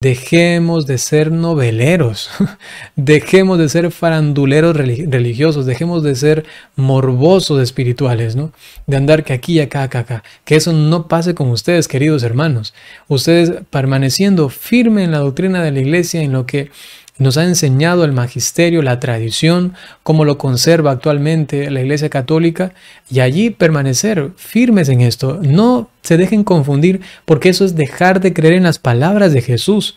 Dejemos de ser noveleros, dejemos de ser faranduleros religiosos, dejemos de ser morbosos espirituales, ¿no? De andar que aquí, acá, acá, acá. Que eso no pase con ustedes, queridos hermanos. Ustedes permaneciendo firme en la doctrina de la iglesia, en lo que nos ha enseñado el magisterio, la tradición, como lo conserva actualmente la Iglesia Católica, y allí permanecer firmes en esto. No se dejen confundir, porque eso es dejar de creer en las palabras de Jesús.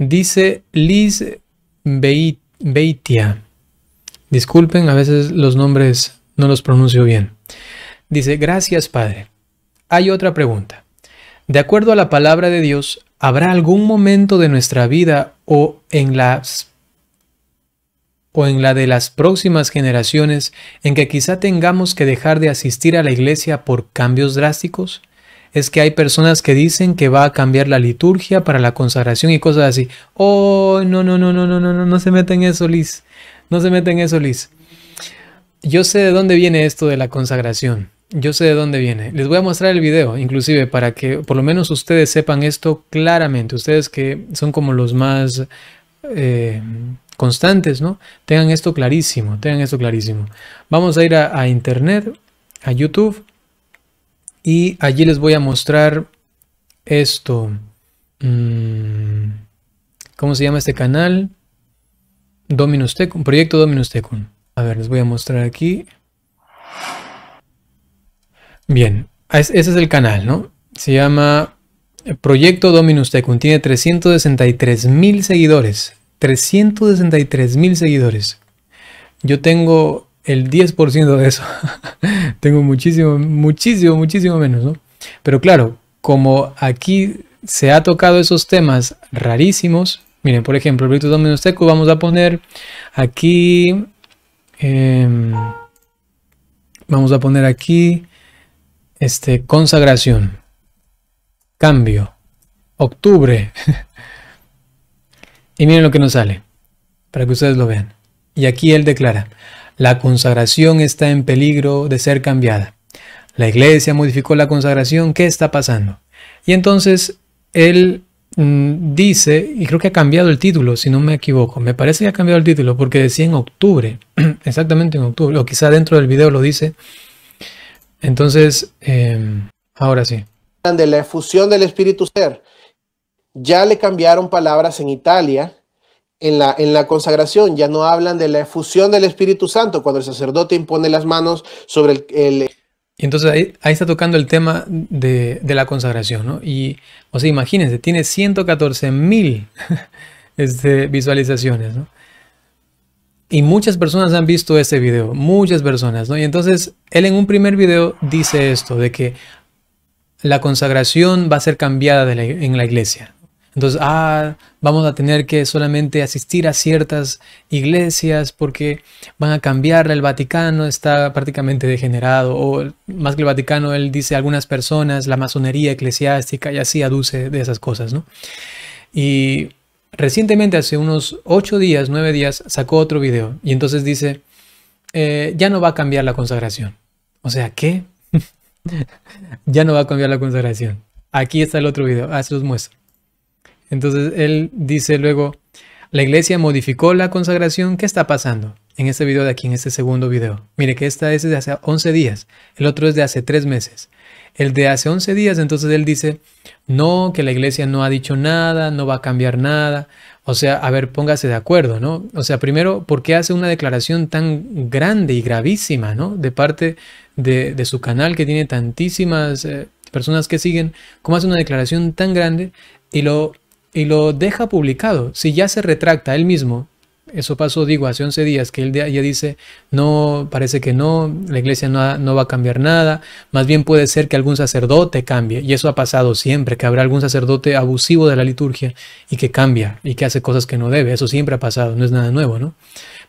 Dice Liz Beitia. Disculpen, a veces los nombres no los pronuncio bien. Dice, gracias Padre. Hay otra pregunta. De acuerdo a la palabra de Dios, ¿habrá algún momento de nuestra vida o en las o en la de las próximas generaciones en que quizá tengamos que dejar de asistir a la iglesia por cambios drásticos? Es que hay personas que dicen que va a cambiar la liturgia para la consagración y cosas así. Oh, no, no, no, no, no, no, no, no se meta en eso, Liz. No se meten en eso, Liz. Yo sé de dónde viene esto de la consagración. Yo sé de dónde viene. Les voy a mostrar el video, inclusive, para que por lo menos ustedes sepan esto claramente. Ustedes que son como los más eh, constantes, ¿no? Tengan esto clarísimo, tengan esto clarísimo. Vamos a ir a, a Internet, a YouTube, y allí les voy a mostrar esto. Mm, ¿Cómo se llama este canal? Dominus Tecum, proyecto Dominus Tecum. A ver, les voy a mostrar aquí. Bien, ese es el canal, ¿no? Se llama eh, Proyecto Dominus Tecum. Tiene 363 mil seguidores. 363 mil seguidores. Yo tengo el 10% de eso. tengo muchísimo, muchísimo, muchísimo menos, ¿no? Pero claro, como aquí se ha tocado esos temas rarísimos, Miren, por ejemplo, el proyecto 2, vamos a poner aquí. Em, vamos a poner aquí. Este, consagración. Cambio. Octubre. y miren lo que nos sale. Para que ustedes lo vean. Y aquí él declara. La consagración está en peligro de ser cambiada. La iglesia modificó la consagración. ¿Qué está pasando? Y entonces él Mm, dice, y creo que ha cambiado el título, si no me equivoco, me parece que ha cambiado el título porque decía en octubre, exactamente en octubre, o quizá dentro del video lo dice. Entonces, em, ahora sí. De la efusión del espíritu ser. Ya le cambiaron palabras en Italia, en la, en la, consagración, ya no hablan de la efusión del Espíritu Santo, cuando el sacerdote impone las manos sobre el y entonces ahí, está tocando el tema de, la consagración, ¿no? Y, o sea, imagínense, tiene 114 mil este, visualizaciones, ¿no? Y muchas personas han visto ese video, muchas personas, ¿no? Y entonces él en un primer video dice esto, de que la consagración va a ser cambiada en la iglesia. Entonces, ah, vamos a tener que solamente asistir a ciertas iglesias porque van a cambiar, el Vaticano está prácticamente degenerado, o más que el Vaticano, él dice algunas personas, la masonería eclesiástica, y así aduce de esas cosas, ¿no? Y recientemente, hace unos ocho días, nueve días, sacó otro video y entonces dice, eh, ya no va a cambiar la consagración. O sea, ¿qué? ya no va a cambiar la consagración. Aquí está el otro video, ah, se los muestro. Entonces él dice luego, la iglesia modificó la consagración, ¿qué está pasando? En este video de aquí, en este segundo video. Mire que esta es de hace 11 días, el otro es de hace 3 meses. El de hace 11 días, entonces él dice, no, que la iglesia no ha dicho nada, no va a cambiar nada. O sea, a ver, póngase de acuerdo, ¿no? O sea, primero, ¿por qué hace una declaración tan grande y gravísima, ¿no? De parte de, su canal que tiene tantísimas eh, personas que siguen, ¿cómo hace una declaración tan grande y lo y lo deja publicado. Si ya se retracta él mismo, eso pasó, digo, hace 11 días, que él ya dice, no, parece que no, la iglesia no, va a cambiar nada, más bien puede ser que algún sacerdote cambie, y eso ha pasado siempre, que habrá algún sacerdote abusivo de la liturgia y que cambia y que hace cosas que no debe, eso siempre ha pasado, no es nada nuevo, ¿no?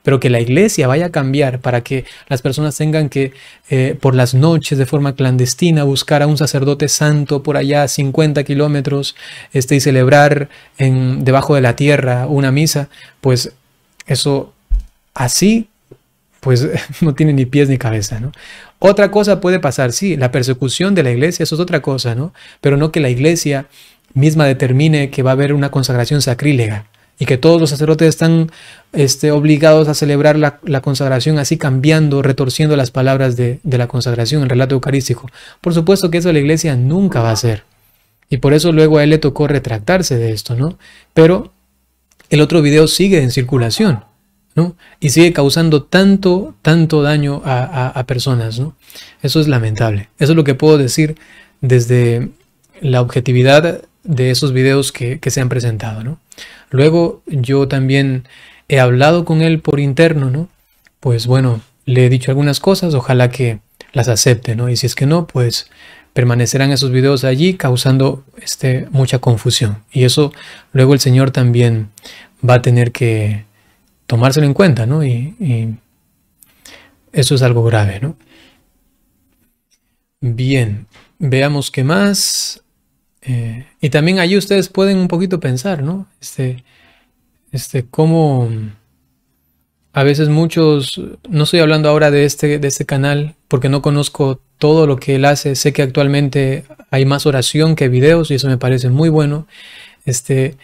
pero que la iglesia vaya a cambiar para que las personas tengan que eh, por las noches de forma clandestina buscar a un sacerdote santo por allá a 50 kilómetros este, y celebrar en, debajo de la tierra una misa, pues eso así pues no tiene ni pies ni cabeza, Otra cosa puede pasar, sí, la persecución de la iglesia, eso es otra cosa, ¿no? Pero no que la iglesia misma determine que va a haber una consagración sacrílega y que todos los sacerdotes están este, obligados a celebrar la, consagración así cambiando, retorciendo las palabras de, la consagración, el relato eucarístico. Por supuesto que eso la iglesia nunca va a hacer. Y por eso luego a él le tocó retractarse de esto, ¿no? Pero el otro video sigue en circulación, ¿no? Y sigue causando tanto, tanto daño a, personas, ¿no? Eso es lamentable. Eso es lo que puedo decir desde la objetividad de esos videos que, que se han presentado, ¿no? Luego yo también he hablado con él por interno, ¿no? Pues bueno, le he dicho algunas cosas, ojalá que las acepte, ¿no? Y si es que no, pues permanecerán esos videos allí causando este, mucha confusión. Y eso luego el Señor también va a tener que tomárselo en cuenta, ¿no? y eso es algo grave, ¿no? Bien, veamos qué más. Eh, y también allí ustedes pueden un poquito pensar, ¿no? Este, este, cómo a veces muchos, no estoy hablando ahora de este, de este canal, porque no conozco todo lo que él hace, sé que actualmente hay más oración que videos y eso me parece muy bueno, este,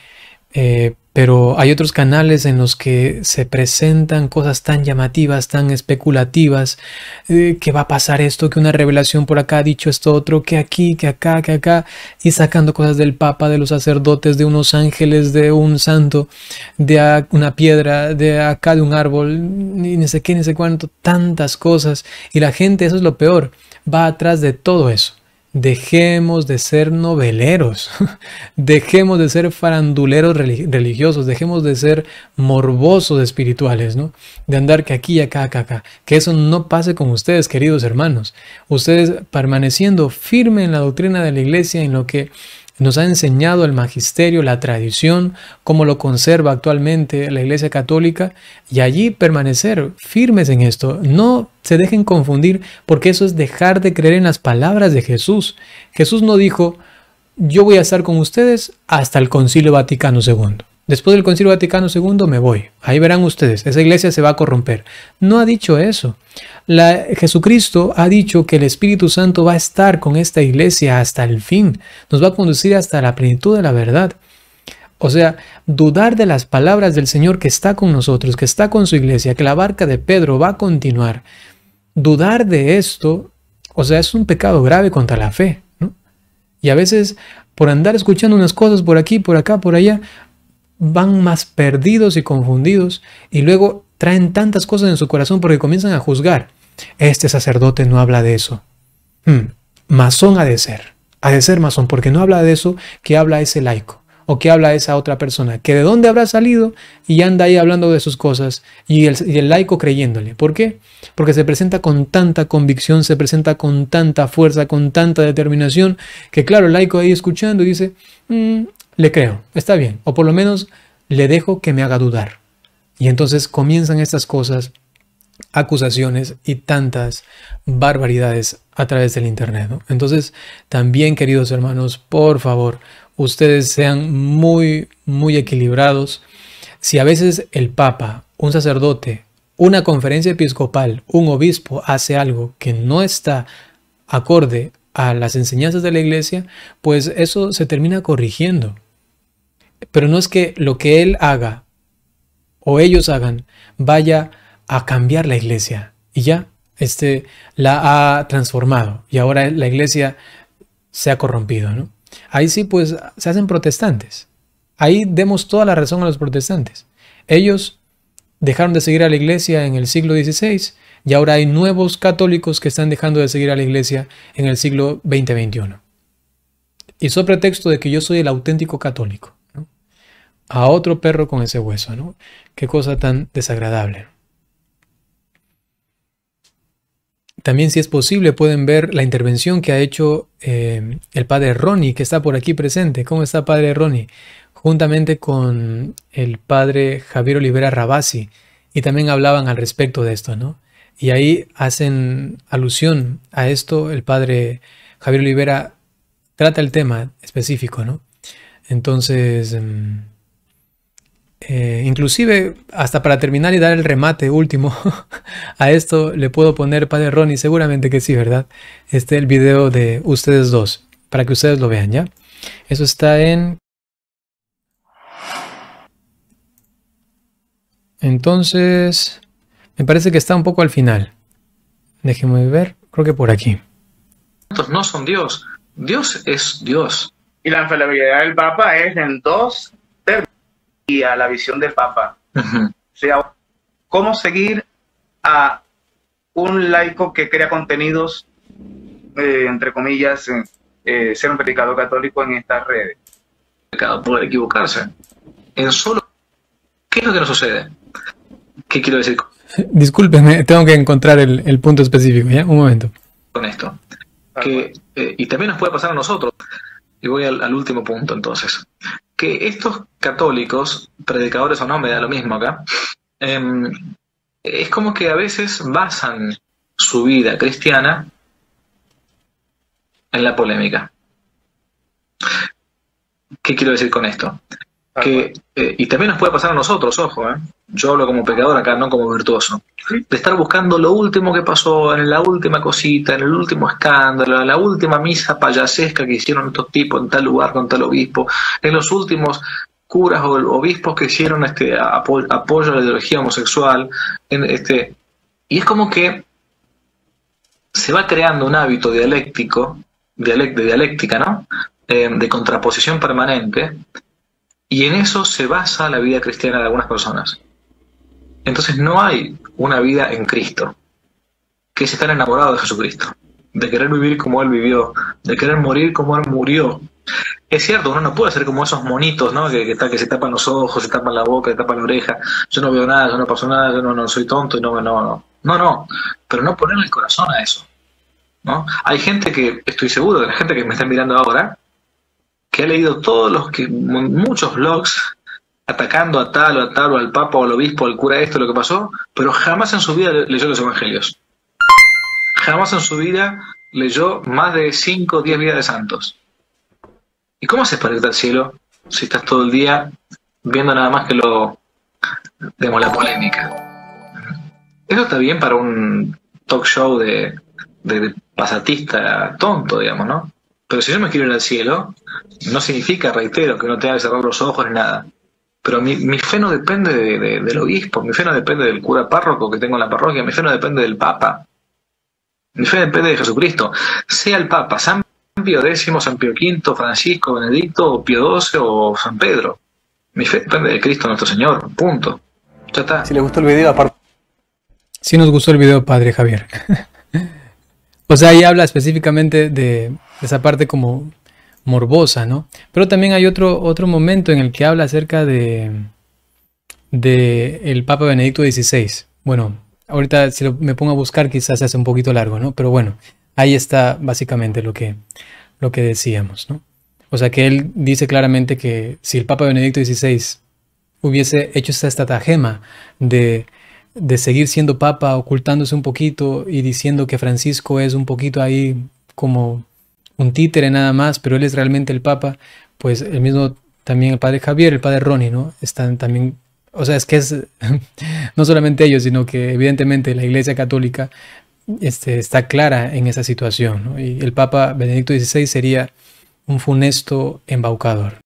eh, pero hay otros canales en los que se presentan cosas tan llamativas, tan especulativas, eh, que va a pasar esto, que una revelación por acá, ¿Ha dicho esto otro, que aquí, que acá, que acá, y sacando cosas del Papa, de los sacerdotes, de unos ángeles, de un santo, de una piedra, de acá de un árbol, ni, ni sé qué, ni sé cuánto, tantas cosas. Y la gente, eso es lo peor, va atrás de todo eso. Dejemos de ser noveleros, dejemos de ser faranduleros religiosos, dejemos de ser morbosos espirituales, ¿no? De andar que aquí, acá, acá, acá. Que eso no pase con ustedes, queridos hermanos. Ustedes permaneciendo firme en la doctrina de la iglesia, en lo que nos ha enseñado el magisterio, la tradición, cómo lo conserva actualmente la Iglesia Católica y allí permanecer firmes en esto. No se dejen confundir porque eso es dejar de creer en las palabras de Jesús. Jesús no dijo, yo voy a estar con ustedes hasta el Concilio Vaticano II. Después del Concilio Vaticano II me voy. Ahí verán ustedes, esa iglesia se va a corromper. No ha dicho eso. La, Jesucristo ha dicho que el Espíritu Santo va a estar con esta iglesia hasta el fin. Nos va a conducir hasta la plenitud de la verdad. O sea, dudar de las palabras del Señor que está con nosotros, que está con su iglesia, que la barca de Pedro va a continuar. Dudar de esto, o sea, es un pecado grave contra la fe. Y a veces por andar escuchando unas cosas por aquí, por acá, por allá, van más perdidos y confundidos y luego traen tantas cosas en su corazón porque comienzan a juzgar. Este sacerdote no habla de eso. Hmm, masón ha de ser. Ha de ser masón porque no habla de eso que habla ese laico o que habla esa otra persona, que de dónde habrá salido y anda ahí hablando de sus cosas y el, laico creyéndole. ¿Por qué? Porque se presenta con tanta convicción, se presenta con tanta fuerza, con tanta determinación, que claro, el laico ahí escuchando dice, mm, le creo, está bien, o por lo menos le dejo que me haga dudar. Y entonces comienzan estas cosas, acusaciones y tantas barbaridades a través del Internet. Entonces, también queridos hermanos, por favor, ustedes sean muy, muy equilibrados. Si a veces el Papa, un sacerdote, una conferencia episcopal, un obispo hace algo que no está acorde a las enseñanzas de la iglesia, pues eso se termina corrigiendo. Pero no es que lo que él haga o ellos hagan vaya a cambiar la iglesia. Y ya, este la ha transformado y ahora la iglesia se ha corrompido, ¿no? Ahí sí, pues se hacen protestantes. Ahí demos toda la razón a los protestantes. Ellos dejaron de seguir a la iglesia en el siglo XVI y ahora hay nuevos católicos que están dejando de seguir a la iglesia en el siglo XX-XXI. Y sobre pretexto de que yo soy el auténtico católico a otro perro con ese hueso, ¿no? Qué cosa tan desagradable. También, si es posible, pueden ver la intervención que ha hecho eh, el padre Ronnie, que está por aquí presente. ¿Cómo está padre Ronnie? Juntamente con el padre Javier Olivera Rabasi. Y también hablaban al respecto de esto, ¿no? Y ahí hacen alusión a esto. El padre Javier Olivera trata el tema específico, ¿no? Entonces. Em, eh, inclusive, hasta para terminar y dar el remate último, a esto le puedo poner, padre Ronnie, seguramente que sí, ¿verdad? Este el video de ustedes dos, para que ustedes lo vean, ¿ya? Eso está en... Entonces, me parece que está un poco al final. Déjenme ver, creo que por aquí. no son Dios, Dios es Dios. Y la infalibilidad del Papa es en dos y a la visión del Papa. O sea, ¿cómo seguir a un laico que crea contenidos, eh, entre comillas, eh, ser un predicador católico en estas redes? Por equivocarse. En solo. ¿Qué es lo que nos sucede? ¿Qué quiero decir? Discúlpeme, tengo que encontrar el, punto específico, ¿ya? Un momento. Con esto. Eh, y también nos puede pasar a nosotros. Y voy al último punto entonces que estos católicos, predicadores o no, me da lo mismo acá, em, es como que a veces basan su vida cristiana en la polémica. ¿Qué quiero decir con esto? que, eh, y también nos puede pasar a nosotros, ojo, ¿eh? yo hablo como pecador acá, no como virtuoso, de estar buscando lo último que pasó, en la última cosita, en el último escándalo, en la última misa payasesca que hicieron estos tipos en tal lugar con tal obispo, en los últimos curas o obispos que hicieron este apoyo a la ideología homosexual, en este, y es como que se va creando un hábito dialéctico, de dialéctica, ¿no? Eh, de contraposición permanente, y en eso se basa la vida cristiana de algunas personas. Entonces no hay una vida en Cristo, que es estar enamorado de Jesucristo, de querer vivir como Él vivió, de querer morir como Él murió. Es cierto, uno no puede ser como esos monitos, ¿no? Que, se tapan los ojos, se tapan la boca, se tapan la oreja. Yo no veo nada, yo no paso nada, yo no, soy tonto, no, no, no. No, no. Pero no ponerle el corazón a eso. ¿no? Hay gente que, estoy seguro, de la gente que me está mirando ahora, que ha leído todos los que, muchos blogs atacando a tal o a tal o al papa o al obispo, al cura esto, lo que pasó, pero jamás en su vida leyó los evangelios. Jamás en su vida leyó más de 5 o 10 vidas de santos. ¿Y cómo haces para irte al cielo si estás todo el día viendo nada más que lo, de la polémica? Eso está bien para un talk show de pasatista tonto, digamos, ¿no? Pero si yo me quiero en el cielo, no significa, reitero, que no tenga que cerrar los ojos ni nada. Pero mi, fe no depende del obispo, mi fe no depende del cura párroco que tengo en la parroquia, mi fe no depende del Papa. Mi fe depende de Jesucristo. Sea el Papa, San Pío X, San Pío V, Francisco, Benedicto, Pío XII o San Pedro. Mi fe depende de Cristo nuestro Señor. Punto. Ya está. Si les gustó el video, aparte. Si nos gustó el video, Padre Javier. o sea, ahí habla específicamente de, esa parte como morbosa, ¿no? Pero también hay otro, otro momento en el que habla acerca de, de el Papa Benedicto XVI. Bueno, ahorita si me pongo a buscar quizás se hace un poquito largo, ¿no? Pero bueno, ahí está básicamente lo que, lo que decíamos, ¿no? O sea que él dice claramente que si el Papa Benedicto XVI hubiese hecho esta estratagema de, de seguir siendo papa, ocultándose un poquito y diciendo que Francisco es un poquito ahí como un títere nada más, pero él es realmente el Papa, pues el mismo también el padre Javier, el padre Ronnie, ¿no? Están también, o sea, es que es no solamente ellos, sino que evidentemente la Iglesia Católica este, está clara en esa situación, Y el Papa Benedicto XVI sería un funesto embaucador.